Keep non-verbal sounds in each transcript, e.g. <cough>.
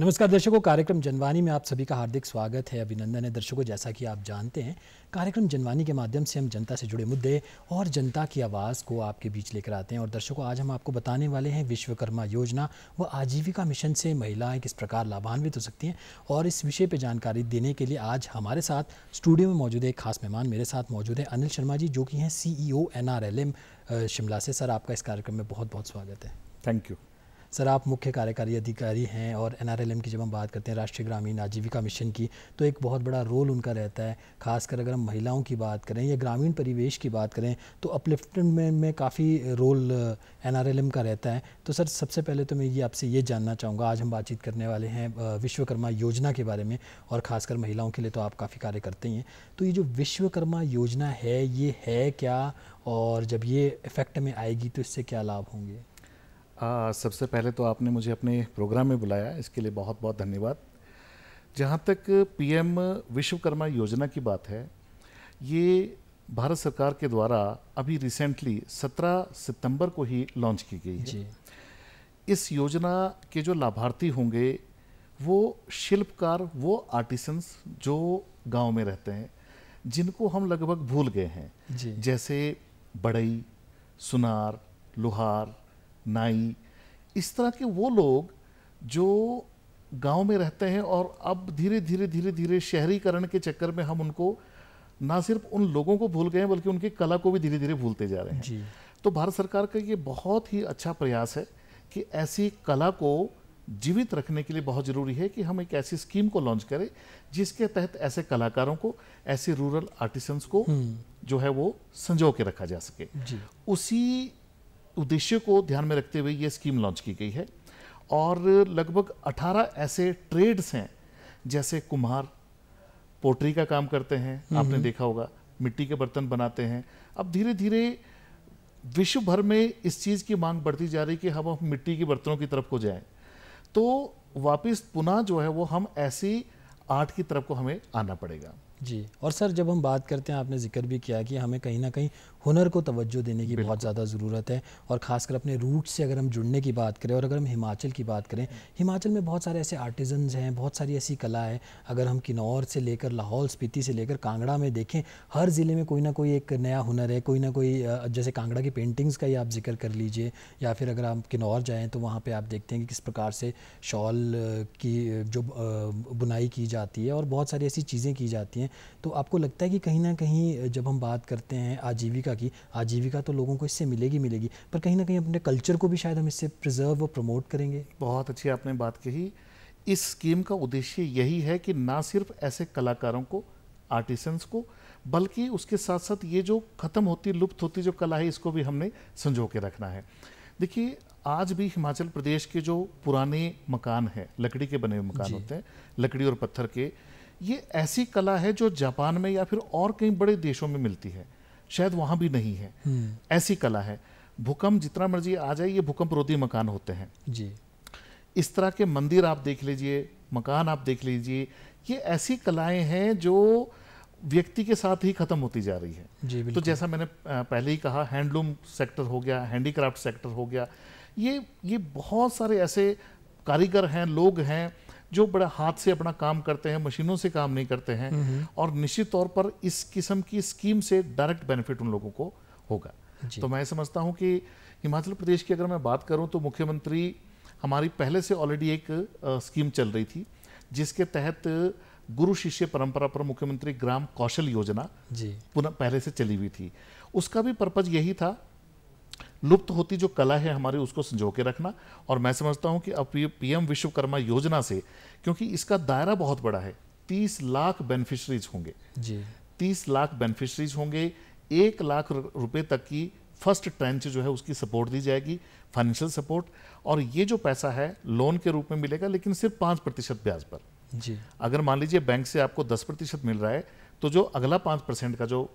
नमस्कार दर्शकों कार्यक्रम जनवानी में आप सभी का हार्दिक स्वागत है अभिनंदन है दर्शकों जैसा कि आप जानते हैं कार्यक्रम जनवानी के माध्यम से हम जनता से जुड़े मुद्दे और जनता की आवाज़ को आपके बीच लेकर आते हैं और दर्शकों आज हम आपको बताने वाले हैं विश्वकर्मा योजना व आजीविका मिशन से महिलाएं किस प्रकार लाभान्वित हो सकती हैं और इस विषय पर जानकारी देने के लिए आज हमारे साथ स्टूडियो में मौजूद है एक खास मेहमान मेरे साथ मौजूद है अनिल शर्मा जी जो कि हैं सी ई e शिमला से सर आपका इस कार्यक्रम में बहुत बहुत स्वागत है थैंक यू सर आप मुख्य कार्यकारी अधिकारी हैं और एन की जब हम बात करते हैं राष्ट्रीय ग्रामीण आजीविका मिशन की तो एक बहुत बड़ा रोल उनका रहता है खासकर अगर हम महिलाओं की बात करें या ग्रामीण परिवेश की बात करें तो अपलिफ्टमेंट में, में काफ़ी रोल एन का रहता है तो सर सबसे पहले तो मैं ये आपसे ये जानना चाहूँगा आज हम बातचीत करने वाले हैं विश्वकर्मा योजना के बारे में और ख़ासकर महिलाओं के लिए तो आप काफ़ी कार्य करते ही हैं तो ये जो विश्वकर्मा योजना है ये है क्या और जब ये इफ़ेक्ट में आएगी तो इससे क्या लाभ होंगे आ, सबसे पहले तो आपने मुझे अपने प्रोग्राम में बुलाया इसके लिए बहुत बहुत धन्यवाद जहाँ तक पीएम विश्वकर्मा योजना की बात है ये भारत सरकार के द्वारा अभी रिसेंटली 17 सितंबर को ही लॉन्च की गई है इस योजना के जो लाभार्थी होंगे वो शिल्पकार वो आर्टिसंस जो गांव में रहते हैं जिनको हम लगभग भूल गए हैं जैसे बड़ई सुनार लोहार नाई इस तरह के वो लोग जो गांव में रहते हैं और अब धीरे धीरे धीरे धीरे शहरीकरण के चक्कर में हम उनको ना सिर्फ उन लोगों को भूल गए बल्कि उनकी कला को भी धीरे धीरे भूलते जा रहे हैं तो भारत सरकार का ये बहुत ही अच्छा प्रयास है कि ऐसी कला को जीवित रखने के लिए बहुत ज़रूरी है कि हम एक ऐसी स्कीम को लॉन्च करें जिसके तहत ऐसे कलाकारों को ऐसे रूरल आर्टिसंस को हम्म। जो है वो संजो के रखा जा सके उसी उद्देश्य को ध्यान में रखते हुए ये स्कीम लॉन्च की गई है और लगभग 18 ऐसे ट्रेड्स हैं जैसे कुम्हार पोट्री का काम करते हैं आपने देखा होगा मिट्टी के बर्तन बनाते हैं अब धीरे धीरे विश्व भर में इस चीज़ की मांग बढ़ती जा रही है कि हम मिट्टी के बर्तनों की तरफ को जाएं तो वापस पुनः जो है वो हम ऐसी आर्ट की तरफ को हमें आना पड़ेगा जी और सर जब हम बात करते हैं आपने जिक्र भी किया कि हमें कहीं ना कहीं हुनर को तवज्जो देने की बहुत ज़्यादा ज़रूरत है और ख़ासकर अपने रूट से अगर हम जुड़ने की बात करें और अगर हम हिमाचल की बात करें हिमाचल में बहुत सारे ऐसे आर्टिजन्स हैं बहुत सारी ऐसी कला है अगर हम किन्नौर से लेकर लाहौल स्पीति से लेकर कांगड़ा में देखें हर ज़िले में कोई ना कोई एक नया हुनर है कोई ना कोई जैसे कांगड़ा की पेंटिंग्स का ही आप जिक्र कर लीजिए या फिर अगर आप किन्नौर जाएँ तो वहाँ पर आप देखते हैं कि किस प्रकार से शॉल की जो बुनाई की जाती है और बहुत सारी ऐसी चीज़ें की जाती हैं तो आपको लगता है कि कहीं ना कहीं जब हम बात करते हैं आजीविका की आजीविका तो लोगों को इससे मिलेगी मिलेगी पर कहीं ना कहीं अपने कल्चर को भी शायद हम इससे प्रिजर्व और प्रमोट करेंगे बहुत अच्छी आपने बात कही इस स्कीम का उद्देश्य यही है कि ना सिर्फ ऐसे कलाकारों को आर्टिसंस को बल्कि उसके साथ साथ ये जो ख़त्म होती लुप्त होती जो कला है इसको भी हमने संजो के रखना है देखिए आज भी हिमाचल प्रदेश के जो पुराने मकान हैं लकड़ी के बने हुए मकान होते हैं लकड़ी और पत्थर के ये ऐसी कला है जो जापान में या फिर और कई बड़े देशों में मिलती है शायद वहां भी नहीं है हम्म। ऐसी कला है भूकंप जितना मर्जी आ जाए ये भूकंप रोधी मकान होते हैं जी इस तरह के मंदिर आप देख लीजिए मकान आप देख लीजिए ये ऐसी कलाएं हैं जो व्यक्ति के साथ ही खत्म होती जा रही है जी तो जैसा मैंने पहले ही कहा हैंडलूम सेक्टर हो गया हैंडीक्राफ्ट सेक्टर हो गया ये ये बहुत सारे ऐसे कारीगर हैं लोग हैं जो बड़ा हाथ से अपना काम करते हैं मशीनों से काम नहीं करते हैं हम्म, हम्म। और निश्चित तौर पर इस किस्म की स्कीम से डायरेक्ट बेनिफिट उन लोगों को होगा तो मैं समझता हूँ कि हिमाचल प्रदेश की अगर मैं बात करूँ तो मुख्यमंत्री हमारी पहले से ऑलरेडी एक स्कीम चल रही थी जिसके तहत गुरु शिष्य परंपरा पर मुख्यमंत्री ग्राम कौशल योजना पुनः पहले से चली हुई थी उसका भी पर्पज यही था लुप्त होती जो कला है हमारी उसको संजो के रखना और मैं समझता हूँ कि अब पी पीएम विश्वकर्मा योजना से क्योंकि इसका दायरा बहुत बड़ा है तीस लाख बेनिफिशरीज होंगे जी तीस लाख बेनिफिशरीज होंगे एक लाख रुपए तक की फर्स्ट ट्रेंच जो है उसकी सपोर्ट दी जाएगी फाइनेंशियल सपोर्ट और ये जो पैसा है लोन के रूप में मिलेगा लेकिन सिर्फ पाँच प्रतिशत ब्याज पर जी अगर मान लीजिए बैंक से आपको दस प्रतिशत मिल रहा है तो जो अगला पाँच परसेंट का जो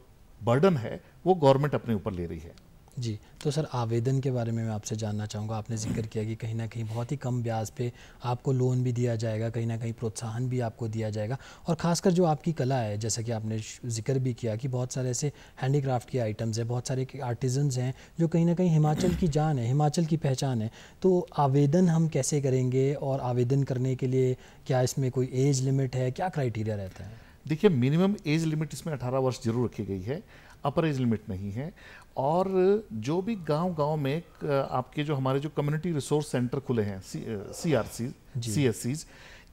बर्डन है वो गवर्नमेंट अपने ऊपर ले रही है जी तो सर आवेदन के बारे में मैं आपसे जानना चाहूँगा आपने जिक्र किया कि कहीं ना कहीं बहुत ही कम ब्याज पे आपको लोन भी दिया जाएगा कहीं ना कहीं प्रोत्साहन भी आपको दिया जाएगा और ख़ासकर जो आपकी कला है जैसा कि आपने जिक्र भी किया कि बहुत सारे ऐसे हैंडीक्राफ्ट के आइटम्स हैं बहुत सारे आर्टिजन्स हैं जो कहीं ना कहीं हिमाचल की जान है हिमाचल की पहचान है तो आवेदन हम कैसे करेंगे और आवेदन करने के लिए क्या इसमें कोई एज लिमिट है क्या क्राइटेरिया रहता है देखिए मिनिमम एज लिमिट इसमें 18 वर्ष जरूर रखी गई है अपर एज लिमिट नहीं है और जो भी गांव गांव में आपके जो हमारे जो कम्युनिटी रिसोर्स सेंटर खुले हैं C R C C S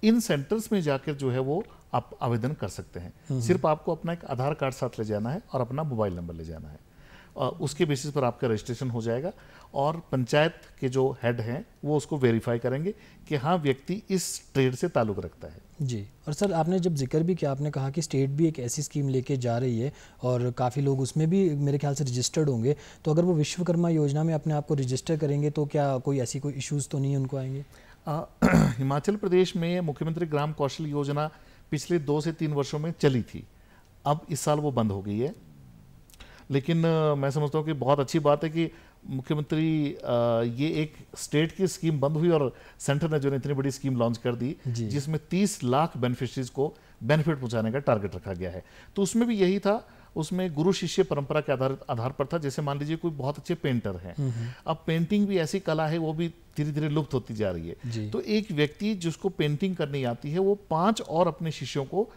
इन सेंटर्स में जाकर जो है वो आप आवेदन कर सकते हैं हम्म। सिर्फ आपको अपना एक आधार कार्ड साथ ले जाना है और अपना मोबाइल नंबर ले जाना है उसके बेसिस पर आपका रजिस्ट्रेशन हो जाएगा और पंचायत के जो हेड हैं वो उसको वेरीफाई करेंगे कि हाँ व्यक्ति इस ट्रेड से ताल्लुक़ रखता है जी और सर आपने जब जिक्र भी किया आपने कहा कि स्टेट भी एक ऐसी स्कीम लेके जा रही है और काफ़ी लोग उसमें भी मेरे ख्याल से रजिस्टर्ड होंगे तो अगर वो विश्वकर्मा योजना में अपने आप को रजिस्टर करेंगे तो क्या कोई ऐसी कोई इश्यूज़ तो नहीं उनको आएंगे आ, <clears throat> हिमाचल प्रदेश में मुख्यमंत्री ग्राम कौशल योजना पिछले दो से तीन वर्षों में चली थी अब इस साल वो बंद हो गई है लेकिन मैं समझता हूँ कि बहुत अच्छी बात है कि मुख्यमंत्री ये एक स्टेट की स्कीम बंद हुई और सेंटर ने जो है इतनी बड़ी स्कीम लॉन्च कर दी जिसमें 30 लाख बेनिफिशरीज को बेनिफिट पहुंचाने का टारगेट रखा गया है तो उसमें भी यही था उसमें गुरु शिष्य परंपरा के आधार आधार पर था जैसे मान लीजिए कोई बहुत अच्छे पेंटर हैं हम्म, हम्म। अब पेंटिंग भी ऐसी कला है वो भी धीरे धीरे लुप्त होती जा रही है तो एक व्यक्ति जिसको पेंटिंग करनी आती है वो पांच और अपने शिष्यों को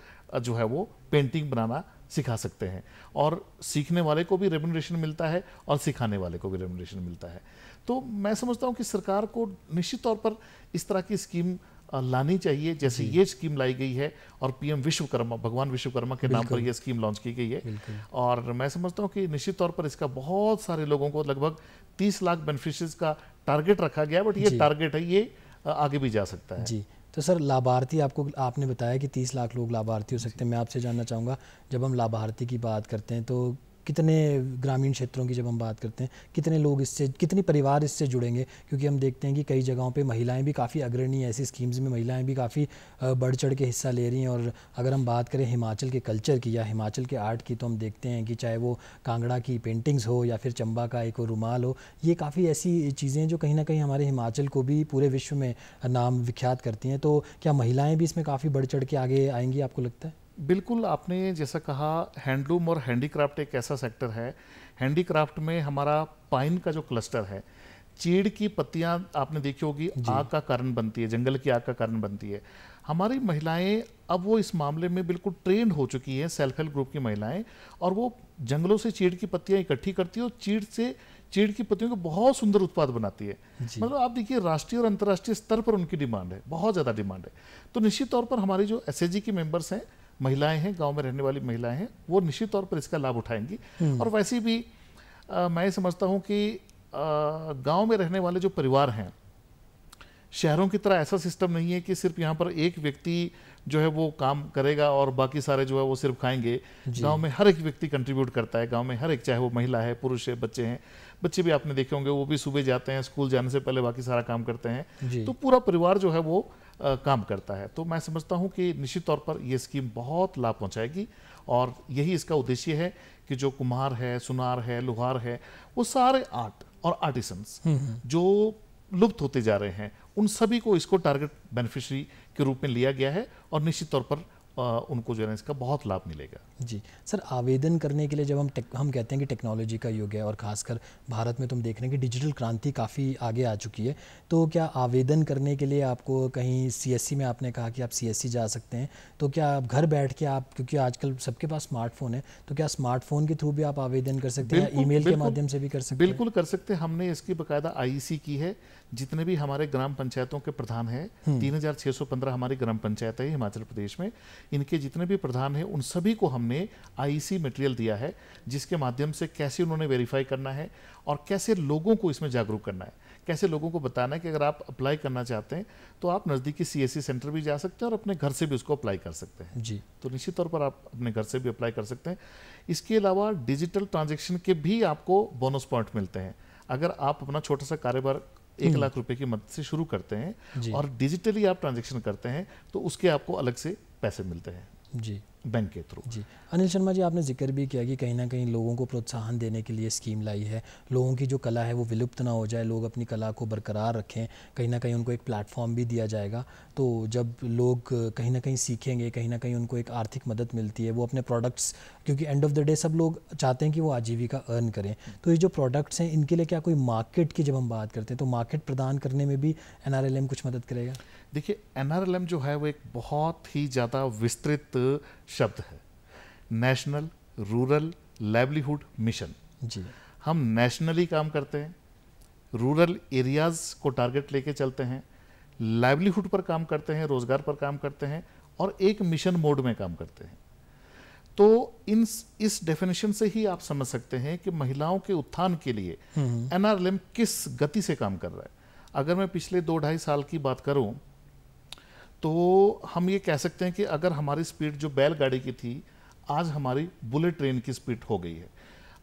जो है वो पेंटिंग बनाना सिखा सकते हैं और सीखने वाले को भी रेमुनरेशन मिलता है और सिखाने वाले को भी रेमुनरेशन मिलता है तो मैं समझता हूँ कि सरकार को निश्चित तौर पर इस तरह की स्कीम लानी चाहिए जैसे ये स्कीम लाई गई है और पीएम विश्वकर्मा भगवान विश्वकर्मा के नाम पर यह स्कीम लॉन्च की गई है और मैं समझता हूँ कि निश्चित तौर पर इसका बहुत सारे लोगों को लगभग तीस लाख बेनिफिशरीज का टारगेट रखा गया बट ये टारगेट है ये आगे भी जा सकता है जी तो सर लाभार्थी आपको आपने बताया कि तीस लाख लोग लाभार्थी हो सकते हैं मैं आपसे जानना चाहूँगा जब हम लाभार्थी की बात करते हैं तो कितने ग्रामीण क्षेत्रों की जब हम बात करते हैं कितने लोग इससे कितने परिवार इससे जुड़ेंगे क्योंकि हम देखते हैं कि कई जगहों पे महिलाएं भी काफ़ी अग्रणी हैं ऐसी स्कीम्स में महिलाएं भी काफ़ी बढ़ चढ़ के हिस्सा ले रही हैं और अगर हम बात करें हिमाचल के कल्चर की या हिमाचल के आर्ट की तो हम देखते हैं कि चाहे वो कांगड़ा की पेंटिंग्स हो या फिर चंबा का एक रुमाल हो ये काफ़ी ऐसी चीज़ें जो कहीं ना कहीं हमारे हिमाचल को भी पूरे विश्व में नाम विख्यात करती हैं तो क्या महिलाएँ भी इसमें काफ़ी बढ़ चढ़ के आगे आएंगी आपको लगता है बिल्कुल आपने जैसा कहा हैंडलूम और हैंडीक्राफ्ट एक ऐसा सेक्टर है हैंडीक्राफ्ट में हमारा पाइन का जो क्लस्टर है चीड़ की पत्तियां आपने देखी होगी आग का कारण बनती है जंगल की आग का कारण बनती है हमारी महिलाएं अब वो इस मामले में बिल्कुल ट्रेंड हो चुकी हैं सेल्फ हेल्प ग्रुप की महिलाएं और वो जंगलों से चीड़ की पत्तियां इकट्ठी करती है और चीड़ से चीड़ की पत्तियों को बहुत सुंदर उत्पाद बनाती है मतलब आप देखिए राष्ट्रीय और अंतर्राष्ट्रीय स्तर पर उनकी डिमांड है बहुत ज़्यादा डिमांड है तो निश्चित तौर पर हमारी जो एस की मेम्बर्स हैं महिलाएं हैं गांव में रहने वाली महिलाएं हैं वो निश्चित तौर पर इसका लाभ उठाएंगी हम्म। और वैसे भी आ, मैं समझता हूँ कि गांव में रहने वाले जो परिवार हैं शहरों की तरह ऐसा सिस्टम नहीं है कि सिर्फ यहाँ पर एक व्यक्ति जो है वो काम करेगा और बाकी सारे जो है वो सिर्फ खाएंगे गांव में हर एक व्यक्ति कंट्रीब्यूट करता है गांव में हर एक चाहे वो महिला है पुरुष है बच्चे हैं बच्चे भी आपने देखे होंगे वो भी सुबह जाते हैं स्कूल जाने से पहले बाकी सारा काम करते हैं तो पूरा परिवार जो है वो काम करता है तो मैं समझता हूँ कि निश्चित तौर पर ये स्कीम बहुत लाभ पहुँचाएगी और यही इसका उद्देश्य है कि जो कुम्हार है सुनार है लुहार है वो सारे आर्ट और आर्टिसंस हम्म, हम्म। जो लुप्त होते जा रहे हैं उन सभी को इसको टारगेट बेनिफिशरी के रूप में लिया गया है और निश्चित तौर पर उनको जो है ना इसका बहुत लाभ मिलेगा जी सर आवेदन करने के लिए जब हम टेक, हम कहते हैं कि टेक्नोलॉजी का युग है और खासकर भारत में तुम देख रहे हैं कि डिजिटल क्रांति काफ़ी आगे आ चुकी है तो क्या आवेदन करने के लिए आपको कहीं सीएससी e में आपने कहा कि आप सीएससी e जा सकते हैं तो क्या आप घर बैठ के आप क्योंकि आजकल सबके पास स्मार्टफोन है तो क्या स्मार्टफोन के थ्रू भी आप आवेदन कर सकते हैं ई के माध्यम से भी कर सकते बिल्कुल कर सकते हैं हमने इसकी बाकायदा आई e की है जितने भी हमारे ग्राम पंचायतों के प्रधान हैं हम्म। तीन हमारी ग्राम पंचायत है हिमाचल प्रदेश में इनके जितने भी प्रधान हैं उन सभी को हमने आईसी मटेरियल e दिया है जिसके माध्यम से कैसे उन्होंने वेरीफाई करना है और कैसे लोगों को इसमें जागरूक करना है कैसे लोगों को बताना है कि अगर आप अप्लाई करना चाहते हैं तो आप नज़दीकी सी सेंटर e भी जा सकते हैं और अपने घर से भी उसको अप्लाई कर सकते हैं जी तो निश्चित तौर पर आप अपने घर से भी अप्लाई कर सकते हैं इसके अलावा डिजिटल ट्रांजेक्शन के भी आपको बोनस पॉइंट मिलते हैं अगर आप अपना छोटा सा कारोबार एक हम्म। लाख रुपए की मदद से शुरू करते हैं और डिजिटली आप ट्रांजेक्शन करते हैं तो उसके आपको अलग से पैसे मिलते हैं जी बैंक के थ्रू जी अनिल शर्मा जी आपने जिक्र भी किया कि कहीं ना कहीं लोगों को प्रोत्साहन देने के लिए स्कीम लाई है लोगों की जो कला है वो विलुप्त ना हो जाए लोग अपनी कला को बरकरार रखें कहीं ना कहीं उनको एक प्लेटफॉर्म भी दिया जाएगा तो जब लोग कहीं ना कहीं सीखेंगे कहीं ना कहीं उनको एक आर्थिक मदद मिलती है वो अपने प्रोडक्ट्स क्योंकि एंड ऑफ द डे सब लोग चाहते हैं कि वो आजीविका अर्न करें तो ये जो प्रोडक्ट्स हैं इनके लिए क्या कोई मार्केट की जब हम बात करते हैं तो मार्केट प्रदान करने में भी एन कुछ मदद करेगा देखिए एन जो है वो एक बहुत ही ज़्यादा विस्तृत शब्द है नेशनल रूरल लाइवलीहुड मिशन जी हम नेशनली काम करते हैं रूरल एरियाज़ को टारगेट लेके चलते हैं लाइवलीहुड पर काम करते हैं रोज़गार पर काम करते हैं और एक मिशन मोड में काम करते हैं तो इन इस डेफिनेशन से ही आप समझ सकते हैं कि महिलाओं के उत्थान के लिए एनआरएलएम हम्म। किस गति से काम कर रहा है अगर मैं पिछले दो ढाई साल की बात करूं तो हम ये कह सकते हैं कि अगर हमारी स्पीड जो बैलगाड़ी की थी आज हमारी बुलेट ट्रेन की स्पीड हो गई है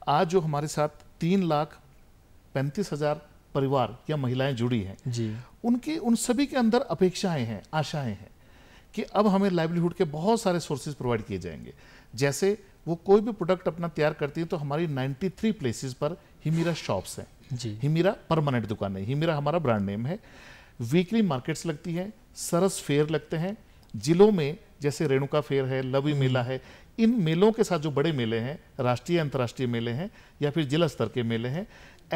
आज जो हमारे साथ तीन लाख पैंतीस हजार परिवार या महिलाएं जुड़ी हैं जी उनकी उन सभी के अंदर अपेक्षाएं हैं आशाएं हैं कि अब हमें लाइवलीहुड के बहुत सारे सोर्सेज प्रोवाइड किए जाएंगे जैसे वो कोई भी प्रोडक्ट अपना तैयार करती है तो हमारी 93 प्लेसेस पर हिमीरा शॉप्स हैं जी हिमीरा परमानेंट दुकान है हिमीरा हमारा ब्रांड नेम है वीकली मार्केट्स लगती हैं सरस फेयर लगते हैं जिलों में जैसे रेणुका फेयर है लवी मेला हम्म। है इन मेलों के साथ जो बड़े मेले हैं राष्ट्रीय अंतर्राष्ट्रीय मेले हैं या फिर जिला स्तर के मेले हैं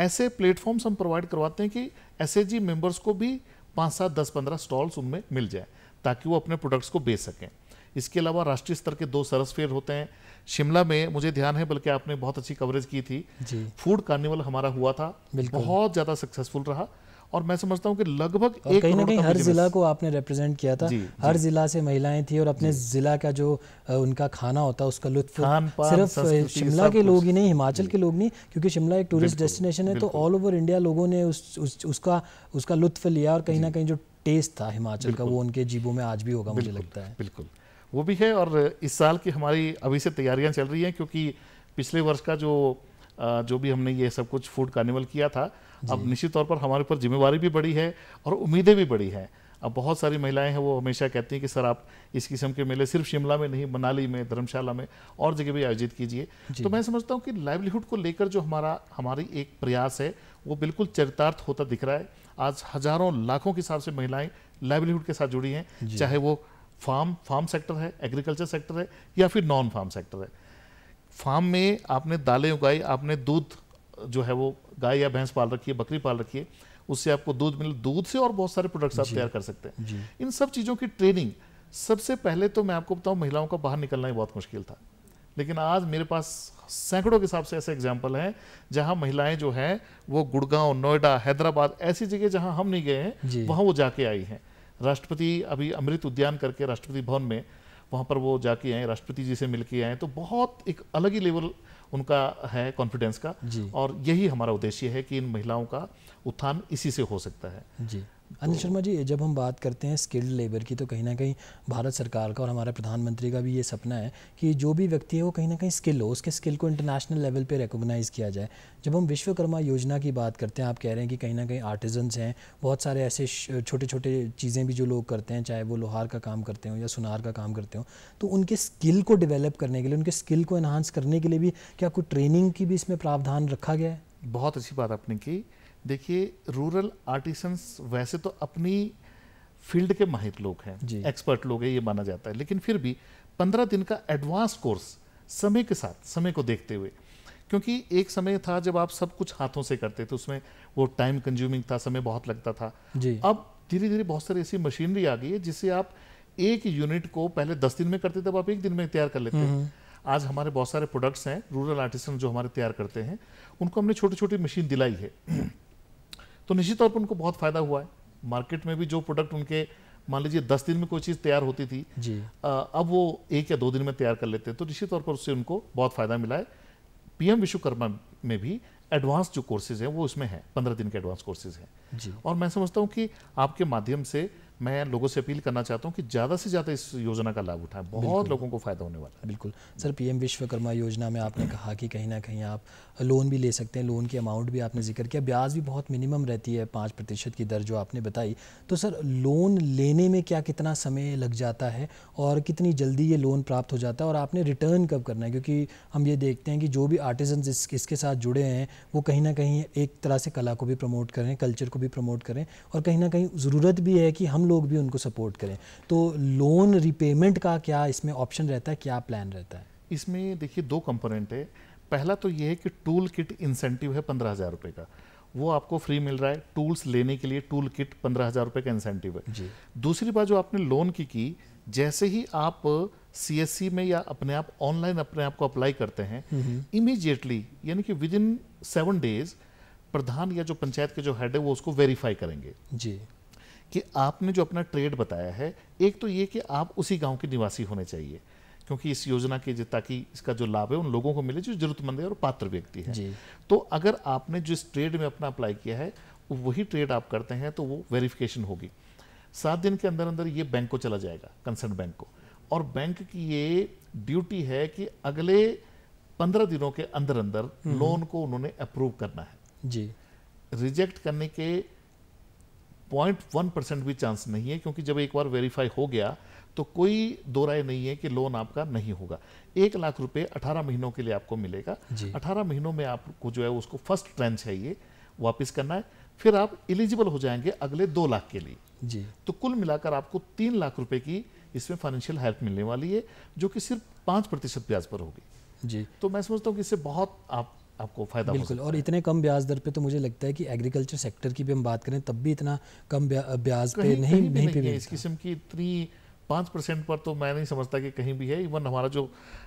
ऐसे प्लेटफॉर्म्स हम प्रोवाइड करवाते हैं कि एस मेंबर्स को भी पाँच सात दस पंद्रह स्टॉल्स उनमें मिल जाए ताकि वो अपने प्रोडक्ट्स को बेच सकें इसके अलावा राष्ट्रीय स्तर के दो सरस फेयर होते हैं शिमला में मुझे ध्यान है बल्कि आपने बहुत अच्छी कवरेज की थी फूड कार्निवल हमारा हुआ था बहुत ज़्यादा सक्सेसफुल रहा और मैं समझता हूँ कि लगभग एक कहीं ना कहीं हर जिला को आपने रिप्रेजेंट किया था जी, हर जिला से महिलाएं थी और अपने जिला का जो उनका खाना होता है उसका लुत्फ सिर्फ शिमला के लोग ही नहीं हिमाचल के लोग नहीं क्योंकि शिमला एक टूरिस्ट डेस्टिनेशन है तो ऑल ओवर इंडिया लोगों ने उसका उसका लुत्फ लिया और कहीं ना कहीं जो टेस्ट था हिमाचल का वो उनके जीबों में आज भी होगा मुझे लगता है बिल्कुल वो भी है और इस साल की हमारी अभी से तैयारियां चल रही हैं क्योंकि पिछले वर्ष का जो जो भी हमने ये सब कुछ फूड कार्निवल किया था अब निश्चित तौर पर हमारे ऊपर जिम्मेवारी भी बड़ी है और उम्मीदें भी बड़ी हैं अब बहुत सारी महिलाएं हैं वो हमेशा कहती हैं कि सर आप इस किस्म के मेले सिर्फ शिमला में नहीं मनाली में धर्मशाला में और जगह भी आयोजित कीजिए तो मैं समझता हूँ कि लाइवलीहुड को लेकर जो हमारा हमारी एक प्रयास है वो बिल्कुल चरितार्थ होता दिख रहा है आज हजारों लाखों के हिसाब से महिलाएं लाइवलीहुड के साथ जुड़ी हैं चाहे वो फार्म फार्म सेक्टर है एग्रीकल्चर सेक्टर है या फिर नॉन फार्म सेक्टर है फार्म में आपने दालें उगाई आपने दूध जो है वो गाय या भैंस पाल रखी है बकरी पाल रखी है उससे आपको दूध मिले दूध से और बहुत सारे प्रोडक्ट्स आप तैयार कर सकते हैं इन सब चीज़ों की ट्रेनिंग सबसे पहले तो मैं आपको बताऊं महिलाओं का बाहर निकलना ही बहुत मुश्किल था लेकिन आज मेरे पास सैकड़ों के हिसाब से ऐसे एग्जाम्पल हैं जहां महिलाएं जो हैं वो गुड़गांव नोएडा हैदराबाद ऐसी जगह जहां हम नहीं गए हैं वहां वो जाके आई हैं राष्ट्रपति अभी अमृत उद्यान करके राष्ट्रपति भवन में वहाँ पर वो जाके आए राष्ट्रपति जी से मिल के आए तो बहुत एक अलग ही लेवल उनका है कॉन्फिडेंस का और यही हमारा उद्देश्य है कि इन महिलाओं का उत्थान इसी से हो सकता है जी अनिल तो- शर्मा जी जब हम बात करते हैं स्किल्ड लेबर की तो कहीं ना कहीं भारत सरकार का और हमारे प्रधानमंत्री का भी ये सपना है कि जो भी व्यक्ति है वो कहीं ना कहीं स्किल हो उसके स्किल को इंटरनेशनल लेवल पे रिकोगनाइज किया जाए जब हम विश्वकर्मा योजना की बात करते हैं आप कह रहे हैं कि कहीं ना कहीं आर्टिजन्स हैं बहुत सारे ऐसे छोटे छोटे चीज़ें भी जो लोग करते हैं चाहे वो लोहार का काम करते हों या सुनार का काम करते हों तो उनके स्किल को डिवेलप करने के लिए उनके स्किल को इन्हांस करने के लिए भी क्या कोई ट्रेनिंग की भी इसमें प्रावधान रखा गया है बहुत अच्छी बात आपने की देखिए रूरल आर्टिसंस वैसे तो अपनी फील्ड के माहिर लोग हैं एक्सपर्ट लोग हैं ये माना जाता है लेकिन फिर भी पंद्रह दिन का एडवांस कोर्स समय के साथ समय को देखते हुए क्योंकि एक समय था जब आप सब कुछ हाथों से करते थे उसमें वो टाइम कंज्यूमिंग था समय बहुत लगता था अब धीरे धीरे बहुत सारी ऐसी मशीनरी आ गई है जिससे आप एक यूनिट को पहले दस दिन में करते थे अब आप एक दिन में तैयार कर लेते हैं हम्म। आज हमारे बहुत सारे प्रोडक्ट्स हैं रूरल आर्टिसन जो हमारे तैयार करते हैं उनको हमने छोटी छोटी मशीन दिलाई है तो निश्चित तौर पर उनको बहुत फ़ायदा हुआ है मार्केट में भी जो प्रोडक्ट उनके मान लीजिए दस दिन में कोई चीज़ तैयार होती थी जी आ, अब वो एक या दो दिन में तैयार कर लेते हैं तो निश्चित तौर पर उससे उनको बहुत फ़ायदा मिला है पीएम विश्वकर्मा में भी एडवांस जो कोर्सेज हैं वो इसमें हैं पंद्रह दिन के एडवांस कोर्सेज हैं और मैं समझता हूँ कि आपके माध्यम से मैं लोगों से अपील करना चाहता हूँ कि ज़्यादा से ज़्यादा इस योजना का लाभ उठाएं बहुत लोगों को फ़ायदा होने वाला है बिल्कुल सर पीएम विश्वकर्मा योजना में आपने कहा कि कहीं ना कहीं आप लोन भी ले सकते हैं लोन की अमाउंट भी आपने जिक्र किया ब्याज भी बहुत मिनिमम रहती है पाँच प्रतिशत की दर जो आपने बताई तो सर लोन लेने में क्या कितना समय लग जाता है और कितनी जल्दी ये लोन प्राप्त हो जाता है और आपने रिटर्न कब करना है क्योंकि हम ये देखते हैं कि जो भी आर्टिजन इस, इसके साथ जुड़े हैं वो कहीं ना कहीं एक तरह से कला को भी प्रमोट करें कल्चर को भी प्रमोट करें और कहीं ना कहीं ज़रूरत भी है कि हम लोग भी उनको सपोर्ट करें तो लोन रिपेमेंट का क्या इसमें ऑप्शन रहता है क्या प्लान रहता है इसमें देखिए दो कंपोनेंट है पहला तो ये है कि टूल किट इंसेंटिव है पंद्रह हज़ार रुपए का वो आपको फ्री मिल रहा है टूल्स लेने के लिए टूल किट पंद्रह हज़ार रुपए का इंसेंटिव है जी। दूसरी बात जो आपने लोन की की जैसे ही आप सी में या अपने आप ऑनलाइन अपने आप को अप्लाई करते हैं इमीजिएटली हम्म, हम्म। यानी कि विद इन सेवन डेज प्रधान या जो पंचायत के जो हेड है वो उसको वेरीफाई करेंगे जी कि आपने जो अपना ट्रेड बताया है एक तो ये कि आप उसी गांव के निवासी होने चाहिए क्योंकि इस योजना के ताकि इसका जो लाभ है उन लोगों को मिले जो जरूरतमंद है और पात्र व्यक्ति है तो अगर आपने जिस ट्रेड में अपना अप्लाई किया है वही ट्रेड आप करते हैं तो वो वेरिफिकेशन होगी सात दिन के अंदर अंदर ये बैंक को चला जाएगा कंसर्न बैंक को और बैंक की ये ड्यूटी है कि अगले पंद्रह दिनों के अंदर अंदर लोन हम्म। को उन्होंने अप्रूव करना है जी रिजेक्ट करने के पॉइंट वन परसेंट भी चांस नहीं है क्योंकि जब एक बार वेरीफाई हो गया तो कोई दो राय नहीं है कि लोन आपका नहीं होगा एक लाख रुपए अठारह महीनों के लिए आपको मिलेगा अठारह महीनों में आपको जो है उसको फर्स्ट ट्रेंच है ये वापिस करना है फिर आप एलिजिबल हो जाएंगे अगले दो लाख के लिए जी तो कुल मिलाकर आपको तीन लाख रुपए की इसमें फाइनेंशियल हेल्प मिलने वाली है जो कि सिर्फ पांच प्रतिशत ब्याज पर होगी जी तो मैं समझता हूँ कि इससे बहुत आप आपको फायदा बिल्कुल और इतने कम ब्याज दर पे तो मुझे लगता है कि एग्रीकल्चर सेक्टर की भी हम बात करें तब भी इतना कम ब्याज पे नहीं नहीं, पे इस किस्म की इतनी पाँच परसेंट पर तो मैं नहीं समझता कि कहीं भी है इवन हमारा जो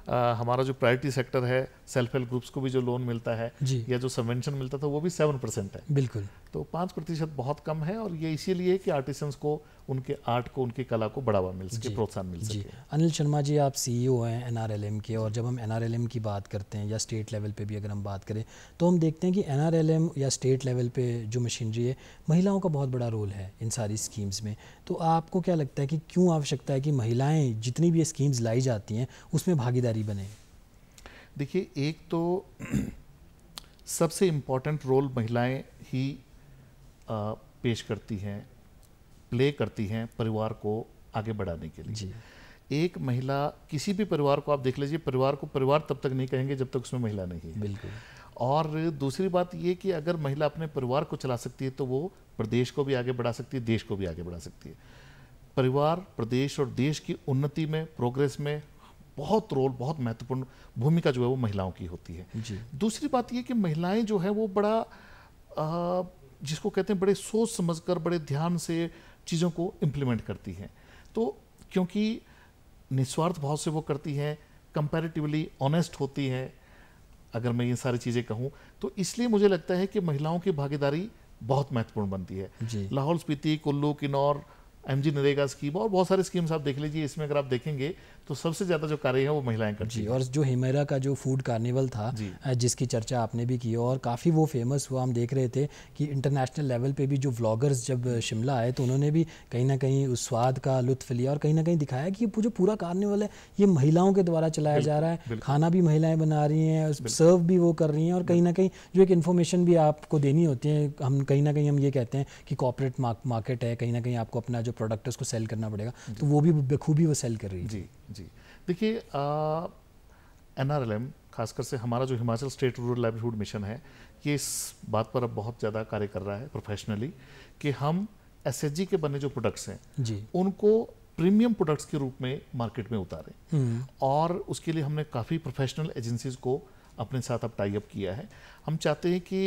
आ, हमारा जो प्रायोरिटी सेक्टर है सेल्फ हेल्प ग्रुप्स को भी जो लोन मिलता है या जो सबवेंशन मिलता था वो भी सेवन परसेंट है बिल्कुल तो पाँच प्रतिशत बहुत कम है और ये इसीलिए कि आर्टिसंस को उनके आर्ट को उनकी कला को बढ़ावा मिल सके प्रोत्साहन मिल सके अनिल शर्मा जी आप सी e हैं एम के और जब हम एम की बात करते हैं या स्टेट लेवल पे भी अगर हम बात करें तो हम देखते हैं कि एम या स्टेट लेवल पे जो मशीनरी है महिलाओं का बहुत बड़ा रोल है इन सारी स्कीम्स में तो आपको क्या लगता है कि क्यों आवश्यकता है कि महिलाएँ जितनी भी स्कीम्स लाई जाती हैं उसमें भागीदारी बने देखिए एक तो <clears throat> सबसे इम्पॉर्टेंट रोल महिलाएं ही पेश करती हैं प्ले करती हैं परिवार को आगे बढ़ाने के लिए एक महिला किसी भी परिवार को आप देख लीजिए परिवार को परिवार तब तक नहीं कहेंगे जब तक उसमें महिला नहीं है बिल्कुल और दूसरी बात ये कि अगर महिला अपने परिवार को चला सकती है तो वो प्रदेश को भी आगे बढ़ा सकती है देश को भी आगे बढ़ा सकती है परिवार प्रदेश और देश की उन्नति में प्रोग्रेस में बहुत रोल बहुत महत्वपूर्ण भूमिका जो है वो महिलाओं की होती है दूसरी बात ये कि महिलाएं जो है वो बड़ा आ, जिसको कहते हैं बड़े सोच समझकर बड़े ध्यान से चीज़ों को इम्प्लीमेंट करती है तो क्योंकि निस्वार्थ भाव से वो करती है कंपैरेटिवली ऑनेस्ट होती है अगर मैं ये सारी चीज़ें कहूँ तो इसलिए मुझे लगता है कि महिलाओं की भागीदारी बहुत महत्वपूर्ण बनती है Lahaul Spiti Kullu Kinnaur M G NREGA scheme और बहुत सारी स्कीम्स आप देख लीजिए इसमें अगर आप देखेंगे तो सबसे ज़्यादा जो कार्य है वो महिलाएं करती जी और जो हिमेरा का जो फूड कार्निवल था जिसकी चर्चा आपने भी की और काफ़ी वो फेमस हुआ हम देख रहे थे कि इंटरनेशनल लेवल पे भी जो व्लॉगर्स जब शिमला आए तो उन्होंने भी कहीं ना कहीं उस स्वाद का लुत्फ लिया और कहीं ना कहीं दिखाया कि जो पूरा कार्निवल है ये महिलाओं के द्वारा चलाया जा रहा है खाना भी महिलाएं बना रही हैं सर्व भी वो कर रही हैं और कहीं ना कहीं जो एक इन्फॉर्मेशन भी आपको देनी होती है हम कहीं ना कहीं हम ये कहते हैं कि कॉपरेट मार्केट है कहीं ना कहीं आपको अपना जो प्रोडक्ट है उसको सेल करना पड़ेगा तो वो भी बखूबी वो सेल कर रही है जी देखिए एन आर एल एम खासकर से हमारा जो Himachal state rural livelihood mission है ये इस बात पर अब बहुत ज़्यादा कार्य कर रहा है प्रोफेशनली कि हम एस के बने जो प्रोडक्ट्स हैं जी उनको प्रीमियम प्रोडक्ट्स के रूप में मार्केट में उतारें हम्म। और उसके लिए हमने काफ़ी प्रोफेशनल एजेंसीज को अपने साथ अब टाई अप किया है हम चाहते हैं कि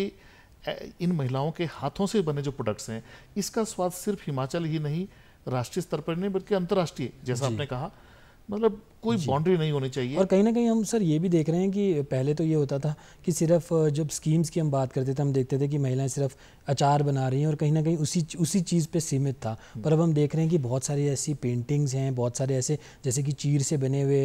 इन महिलाओं के हाथों से बने जो प्रोडक्ट्स हैं इसका स्वाद सिर्फ हिमाचल ही नहीं राष्ट्रीय स्तर पर नहीं बल्कि अंतर्राष्ट्रीय जैसा आपने कहा मतलब कोई बाउंड्री नहीं होनी चाहिए और कहीं ना कहीं हम सर ये भी देख रहे हैं कि पहले तो ये होता था कि सिर्फ जब स्कीम्स की हम बात करते थे हम देखते थे कि महिलाएं सिर्फ अचार बना रही हैं और कहीं ना कहीं उसी उसी चीज़ पे सीमित था हम्म। पर अब हम देख रहे हैं कि बहुत सारी ऐसी पेंटिंग्स हैं बहुत सारे ऐसे जैसे कि चीर से बने हुए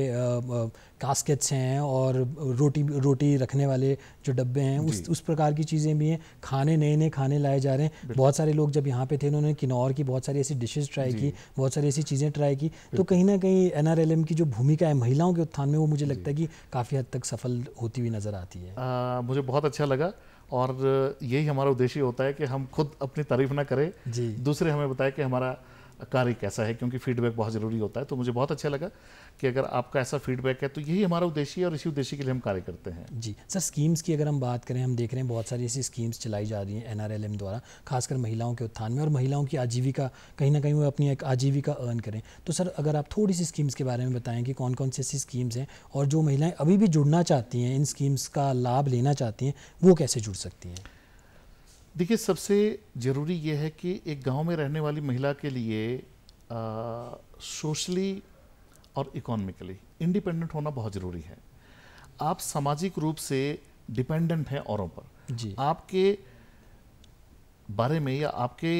कास्केट्स हैं और रोटी रोटी रखने वाले जो डब्बे हैं उस उस प्रकार की चीज़ें भी हैं खाने नए नए खाने लाए जा रहे हैं बहुत सारे लोग जब यहाँ पे थे उन्होंने किन्नौर की बहुत सारी ऐसी डिशेज ट्राई की बहुत सारी ऐसी चीज़ें ट्राई की तो कहीं ना कहीं एन की जो भूमि भूमिका है महिलाओं के उत्थान में वो मुझे लगता है कि काफ़ी हद तक सफल होती हुई नज़र आती है आ, मुझे बहुत अच्छा लगा और यही हमारा उद्देश्य होता है कि हम खुद अपनी तारीफ ना करें जी दूसरे हमें बताए कि हमारा कार्य कैसा है क्योंकि फीडबैक बहुत ज़रूरी होता है तो मुझे बहुत अच्छा लगा कि अगर आपका ऐसा फीडबैक है तो यही हमारा उद्देश्य है और इसी उद्देश्य के लिए हम कार्य करते हैं जी सर स्कीम्स की अगर हम बात करें हम देख रहे हैं बहुत सारी ऐसी स्कीम्स चलाई जा रही हैं एन द्वारा खासकर महिलाओं के उत्थान में और महिलाओं की आजीविका कहीं ना कहीं वो अपनी एक आजीविका अर्न करें तो सर अगर आप थोड़ी सी स्कीम्स के बारे में बताएं कि कौन कौन सी ऐसी स्कीम्स हैं और जो महिलाएँ अभी भी जुड़ना चाहती हैं इन स्कीम्स का लाभ लेना चाहती हैं वो कैसे जुड़ सकती हैं देखिए सबसे ज़रूरी यह है कि एक गांव में रहने वाली महिला के लिए सोशली और इकोनॉमिकली इंडिपेंडेंट होना बहुत ज़रूरी है आप सामाजिक रूप से डिपेंडेंट हैं औरों पर जी। आपके बारे में या आपके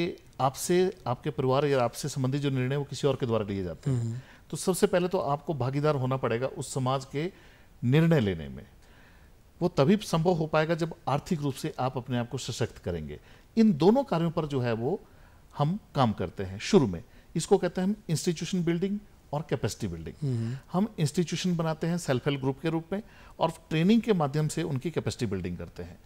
आपसे आपके परिवार या आपसे संबंधित जो निर्णय वो किसी और के द्वारा लिए जाते हैं हम्म, हम्म। तो सबसे पहले तो आपको भागीदार होना पड़ेगा उस समाज के निर्णय लेने में वो तभी संभव हो पाएगा जब आर्थिक रूप से आप अपने आप को सशक्त करेंगे इन दोनों कार्यों पर जो है वो हम काम करते हैं शुरू में इसको कहते हैं हम इंस्टीट्यूशन बिल्डिंग और कैपेसिटी बिल्डिंग हम्म, हम्म। हम इंस्टीट्यूशन बनाते हैं सेल्फ हेल्प ग्रुप के रूप में और ट्रेनिंग के माध्यम से उनकी कैपेसिटी बिल्डिंग करते हैं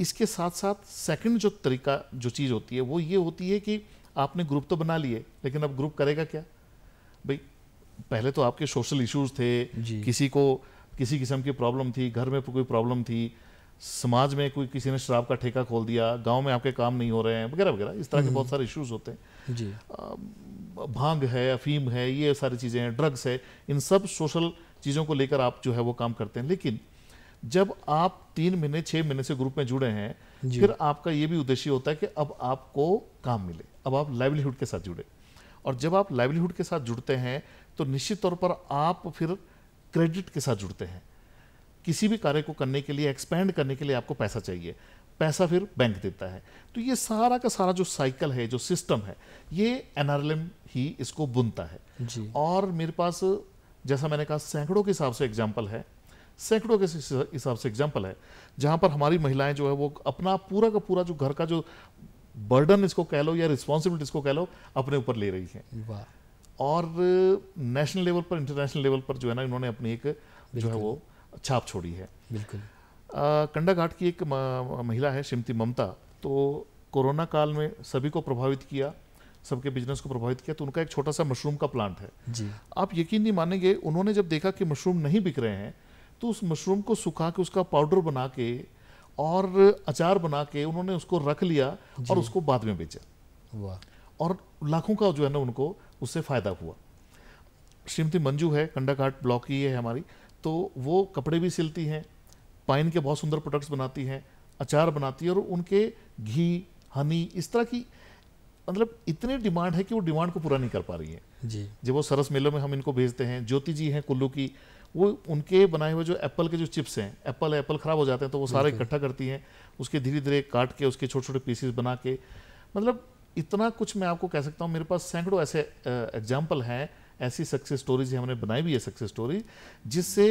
इसके साथ साथ सेकंड जो तरीका जो चीज़ होती है वो ये होती है कि आपने ग्रुप तो बना लिए लेकिन अब ग्रुप करेगा क्या भाई पहले तो आपके सोशल इश्यूज थे किसी को किसी किस्म की प्रॉब्लम थी घर में कोई प्रॉब्लम थी समाज में कोई किसी ने शराब का ठेका खोल दिया गांव में आपके काम नहीं हो रहे हैं वगैरह वगैरह इस तरह के हम्म। बहुत सारे इश्यूज होते हैं जी भांग है अफीम है ये सारी चीज़ें हैं ड्रग्स है इन सब सोशल चीज़ों को लेकर आप जो है वो काम करते हैं लेकिन जब आप तीन महीने छः महीने से ग्रुप में जुड़े हैं फिर आपका ये भी उद्देश्य होता है कि अब आपको काम मिले अब आप लाइवलीहुड के साथ जुड़े और जब आप लाइवलीहुड के साथ जुड़ते हैं तो निश्चित तौर पर आप फिर क्रेडिट के साथ जुड़ते हैं किसी भी कार्य को करने के लिए एक्सपेंड करने के लिए आपको पैसा चाहिए पैसा फिर बैंक देता है तो ये सारा का सारा जो साइकिल है जो सिस्टम है ये एनआरएलएम ही इसको बुनता है जी। और मेरे पास जैसा मैंने कहा सैकड़ों के हिसाब से एग्जाम्पल है सैकड़ों के हिसाब से एग्जाम्पल है जहाँ पर हमारी महिलाएं जो है वो अपना पूरा का पूरा जो घर का जो बर्डन इसको कह लो या रिस्पॉन्सिबिलिटी इसको कह लो अपने ऊपर ले रही है और नेशनल लेवल पर इंटरनेशनल लेवल पर जो है ना इन्होंने अपनी एक जो है वो छाप छोड़ी है बिल्कुल कंडा घाट की एक महिला है श्रीमती ममता तो कोरोना काल में सभी को प्रभावित किया सबके बिजनेस को प्रभावित किया तो उनका एक छोटा सा मशरूम का प्लांट है जी आप यकीन नहीं मानेंगे उन्होंने जब देखा कि मशरूम नहीं बिक रहे हैं तो उस मशरूम को सुखा के उसका पाउडर बना के और अचार बना के उन्होंने उसको रख लिया और उसको बाद में बेचा वाह और लाखों का जो है ना उनको उससे फ़ायदा हुआ श्रीमती मंजू है कंडाघाट ब्लॉक की है हमारी तो वो कपड़े भी सिलती हैं पाइन के बहुत सुंदर प्रोडक्ट्स बनाती हैं अचार बनाती है और उनके घी हनी इस तरह की मतलब इतनी डिमांड है कि वो डिमांड को पूरा नहीं कर पा रही है जी जब वो सरस मेलों में हम इनको भेजते हैं ज्योति जी हैं कुल्लू की वो उनके बनाए हुए जो एप्पल के जो चिप्स हैं एप्पल एप्पल ख़राब हो जाते हैं तो वो सारे इकट्ठा करती हैं उसके धीरे धीरे काट के उसके छोटे छोटे पीसेस बना के मतलब इतना कुछ मैं आपको कह सकता हूँ मेरे पास सैकड़ों ऐसे एग्जाम्पल हैं ऐसी सक्सेस स्टोरीज हमने बनाई भी है सक्सेस स्टोरी जिससे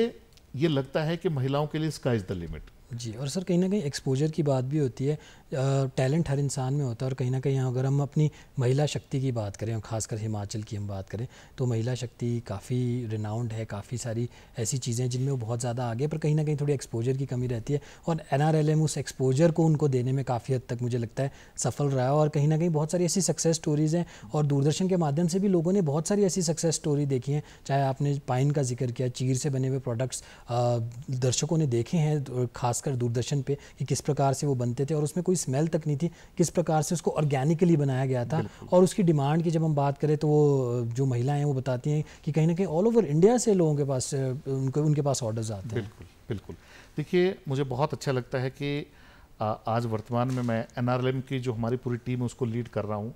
ये लगता है कि महिलाओं के लिए स्काई इज़ द लिमिट जी और सर कहीं ना कहीं एक्सपोजर की बात भी होती है टैलेंट हर इंसान में होता है और कहीं ना कहीं अगर हम अपनी महिला शक्ति की बात करें और ख़ासकर हिमाचल की हम बात करें तो महिला शक्ति काफ़ी रिनाउंड है काफ़ी सारी ऐसी चीज़ें जिनमें वो बहुत ज़्यादा आगे पर कहीं ना कहीं थोड़ी एक्सपोजर की कमी रहती है और एन उस एक्सपोजर को उनको देने में काफ़ी हद तक मुझे लगता है सफल रहा है और कहीं ना कहीं बहुत सारी ऐसी सक्सेस स्टोरीज़ हैं और दूरदर्शन के माध्यम से भी लोगों ने बहुत सारी ऐसी सक्सेस स्टोरी देखी हैं चाहे आपने पाइन का जिक्र किया चीर से बने हुए प्रोडक्ट्स दर्शकों ने देखे हैं खासकर दूरदर्शन पर कि किस प्रकार से वो बनते थे और उसमें कोई स्मेल तक नहीं थी किस प्रकार से उसको ऑर्गेनिकली बनाया गया था और उसकी डिमांड की जब हम बात करें तो वो जो महिलाएं हैं वो बताती हैं कि कहीं ना कहीं ऑल ओवर इंडिया से लोगों के पास उनके उनके पास ऑर्डर्स आते हैं बिल्कुल बिल्कुल देखिए मुझे बहुत अच्छा लगता है कि आज वर्तमान में मैं एन की जो हमारी पूरी टीम है उसको लीड कर रहा हूँ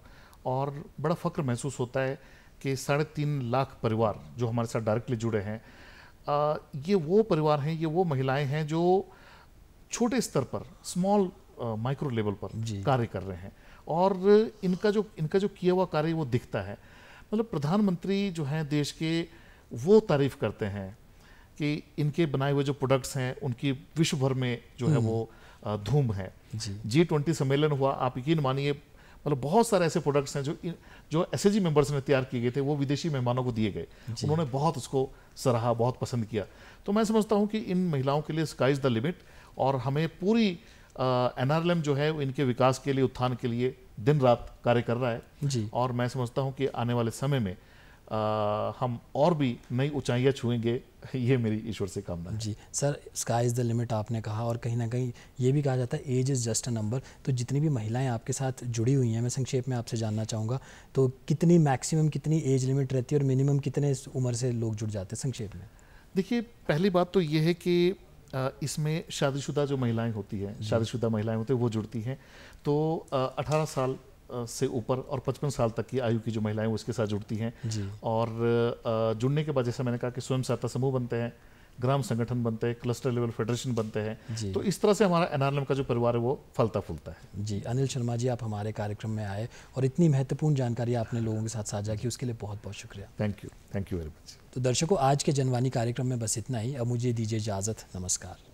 और बड़ा फ़ख्र महसूस होता है कि साढ़े तीन लाख परिवार जो हमारे साथ डायरेक्टली जुड़े हैं ये वो परिवार हैं ये वो महिलाएं हैं जो छोटे स्तर पर स्मॉल माइक्रो लेवल पर कार्य कर रहे हैं और इनका जो इनका जो किया हुआ कार्य वो दिखता है मतलब प्रधानमंत्री जो हैं देश के वो तारीफ करते हैं कि इनके बनाए हुए जो प्रोडक्ट्स हैं उनकी विश्व भर में जो है हम्म। वो धूम है जी ट्वेंटी सम्मेलन हुआ आप यकीन मानिए मतलब बहुत सारे ऐसे प्रोडक्ट्स हैं जो जो एस मेंबर्स ने तैयार किए गए थे वो विदेशी मेहमानों को दिए गए उन्होंने बहुत उसको सराहा बहुत पसंद किया तो मैं समझता हूँ कि इन महिलाओं के लिए स्काई इज़ द लिमिट और हमें पूरी एनआरएलएम जो है इनके विकास के लिए उत्थान के लिए दिन रात कार्य कर रहा है जी। और मैं समझता हूँ कि आने वाले समय में आ, हम और भी नई ऊंचाइयाँ छुएंगे ये मेरी ईश्वर से कामना जी sir sky is the limit आपने कहा और कहीं ना कहीं ये भी कहा जाता है age is just a number तो जितनी भी महिलाएं आपके साथ जुड़ी हुई हैं मैं संक्षेप में आपसे जानना चाहूँगा तो कितनी मैक्सिमम कितनी एज लिमिट रहती है और मिनिमम कितने उम्र से लोग जुड़ जाते हैं संक्षेप में देखिए पहली बात तो ये है कि इसमें शादीशुदा जो महिलाएं होती हैं शादीशुदा महिलाएं होती हैं वो जुड़ती हैं तो अठारह साल से ऊपर और पचपन साल तक की आयु की जो महिलाएं उसके साथ जुड़ती हैं और जुड़ने के बाद जैसा मैंने कहा कि स्वयं सहायता समूह बनते हैं ग्राम संगठन बनते हैं क्लस्टर लेवल फेडरेशन बनते हैं तो इस तरह से हमारा एनआरएलएम का जो परिवार है वो फलता फूलता है जी अनिल शर्मा जी आप हमारे कार्यक्रम में आए और इतनी महत्वपूर्ण जानकारी आपने लोगों के साथ साझा की उसके लिए बहुत बहुत शुक्रिया thank you thank you very much तो दर्शकों आज के जनवानी कार्यक्रम में बस इतना ही अब मुझे दीजिए इजाज़त नमस्कार